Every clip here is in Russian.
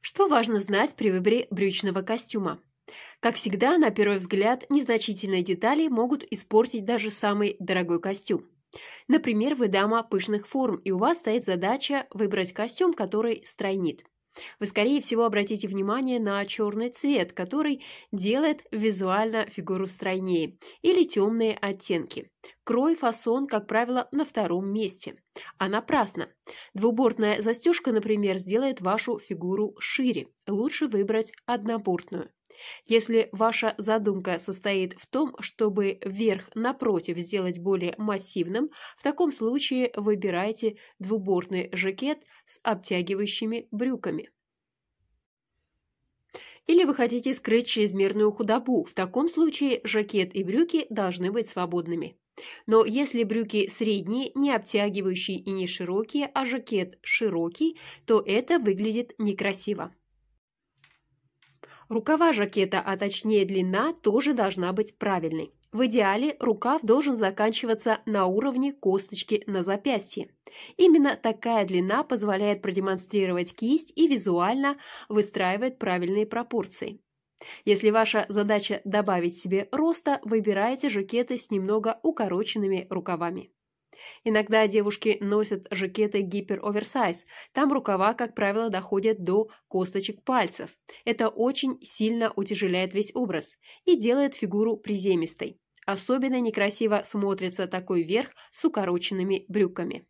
Что важно знать при выборе брючного костюма? Как всегда, на первый взгляд, незначительные детали могут испортить даже самый дорогой костюм. Например, вы дама пышных форм, и у вас стоит задача выбрать костюм, который стройнит. Вы, скорее всего, обратите внимание на черный цвет, который делает визуально фигуру стройнее, или темные оттенки. Крой, фасон, как правило, на втором месте. А напрасно. Двубортная застежка, например, сделает вашу фигуру шире. Лучше выбрать однобортную. Если ваша задумка состоит в том, чтобы верх напротив сделать более массивным, в таком случае выбирайте двубортный жакет с обтягивающими брюками. Или вы хотите скрыть чрезмерную худобу, в таком случае жакет и брюки должны быть свободными. Но если брюки средние, не обтягивающие и не широкие, а жакет широкий, то это выглядит некрасиво. Рукава жакета, а точнее длина, тоже должна быть правильной. В идеале рукав должен заканчиваться на уровне косточки на запястье. Именно такая длина позволяет продемонстрировать кисть и визуально выстраивает правильные пропорции. Если ваша задача добавить себе роста, выбирайте жакеты с немного укороченными рукавами. Иногда девушки носят жакеты гипероверсайз. Там рукава, как правило, доходят до косточек пальцев. Это очень сильно утяжеляет весь образ и делает фигуру приземистой. Особенно некрасиво смотрится такой верх с укороченными брюками.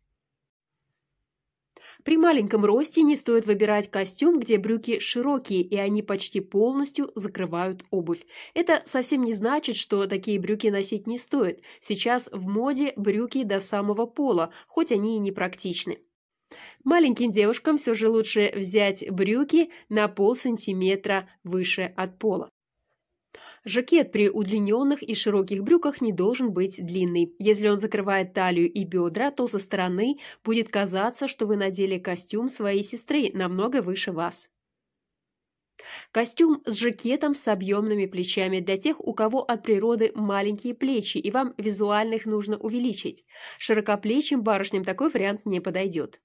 При маленьком росте не стоит выбирать костюм, где брюки широкие и они почти полностью закрывают обувь. Это совсем не значит, что такие брюки носить не стоит. Сейчас в моде брюки до самого пола, хоть они и не практичны. Маленьким девушкам все же лучше взять брюки на полсантиметра выше от пола. Жакет при удлиненных и широких брюках не должен быть длинный. Если он закрывает талию и бедра, то со стороны будет казаться, что вы надели костюм своей сестры намного выше вас. Костюм с жакетом с объемными плечами для тех, у кого от природы маленькие плечи, и вам визуально их нужно увеличить. Широкоплечим барышням такой вариант не подойдет.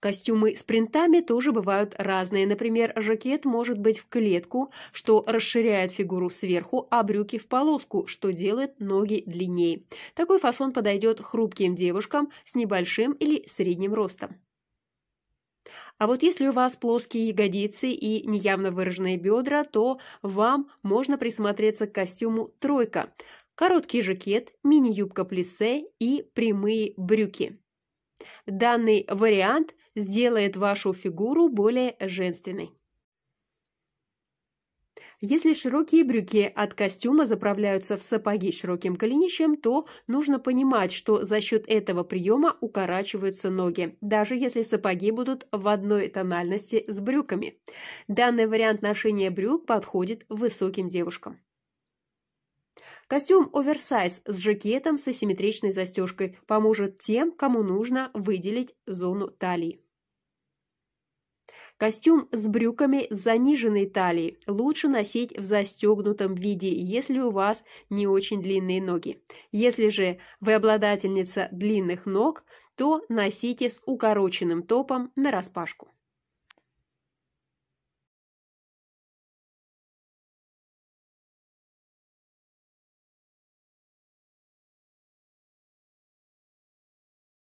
Костюмы с принтами тоже бывают разные. Например, жакет может быть в клетку, что расширяет фигуру сверху, а брюки в полоску, что делает ноги длиннее. Такой фасон подойдет хрупким девушкам с небольшим или средним ростом. А вот если у вас плоские ягодицы и неявно выраженные бедра, то вам можно присмотреться к костюму «тройка». Короткий жакет, мини-юбка плиссе и прямые брюки. Данный вариант – сделает вашу фигуру более женственной. Если широкие брюки от костюма заправляются в сапоги широким коленищем, то нужно понимать, что за счет этого приема укорачиваются ноги, даже если сапоги будут в одной тональности с брюками. Данный вариант ношения брюк подходит высоким девушкам. Костюм оверсайз с жакетом с асимметричной застежкой поможет тем, кому нужно выделить зону талии. Костюм с брюками с заниженной талией лучше носить в застегнутом виде, если у вас не очень длинные ноги. Если же вы обладательница длинных ног, то носите с укороченным топом на распашку.